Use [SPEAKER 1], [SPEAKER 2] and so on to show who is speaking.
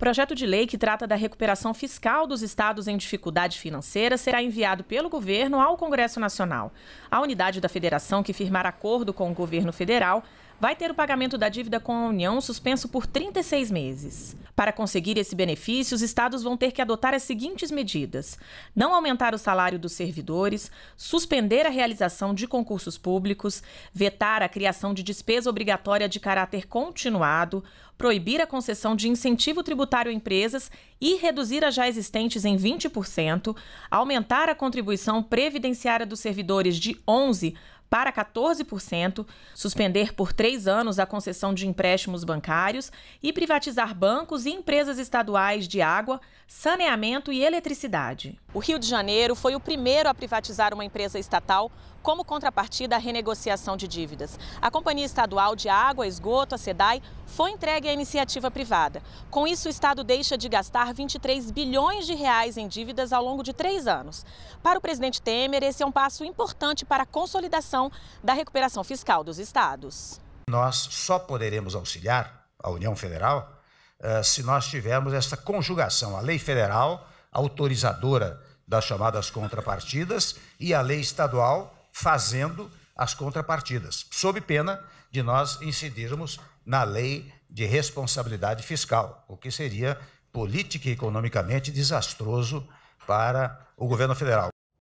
[SPEAKER 1] Projeto de lei que trata da recuperação fiscal dos estados em dificuldade financeira será enviado pelo governo ao Congresso Nacional. A unidade da federação que firmar acordo com o governo federal vai ter o pagamento da dívida com a União suspenso por 36 meses. Para conseguir esse benefício, os estados vão ter que adotar as seguintes medidas: não aumentar o salário dos servidores, suspender a realização de concursos públicos, vetar a criação de despesa obrigatória de caráter continuado, proibir a concessão de incentivo tributário a empresas e reduzir as já existentes em 20%, aumentar a contribuição previdenciária dos servidores de 11% para 14%, suspender por três anos a concessão de empréstimos bancários e privatizar bancos e empresas estaduais de água, saneamento e eletricidade. O Rio de Janeiro foi o primeiro a privatizar uma empresa estatal como contrapartida à renegociação de dívidas. A Companhia Estadual de Água, e Esgoto, a SEDAI, foi entregue à iniciativa privada. Com isso, o Estado deixa de gastar pagar 23 bilhões de reais em dívidas ao longo de três anos. Para o presidente Temer, esse é um passo importante para a consolidação da recuperação fiscal dos estados.
[SPEAKER 2] Nós só poderemos auxiliar a União Federal eh, se nós tivermos essa conjugação, a lei federal autorizadora das chamadas contrapartidas e a lei estadual fazendo as contrapartidas, sob pena de nós incidirmos na lei de responsabilidade fiscal, o que seria política e economicamente desastroso para o governo federal.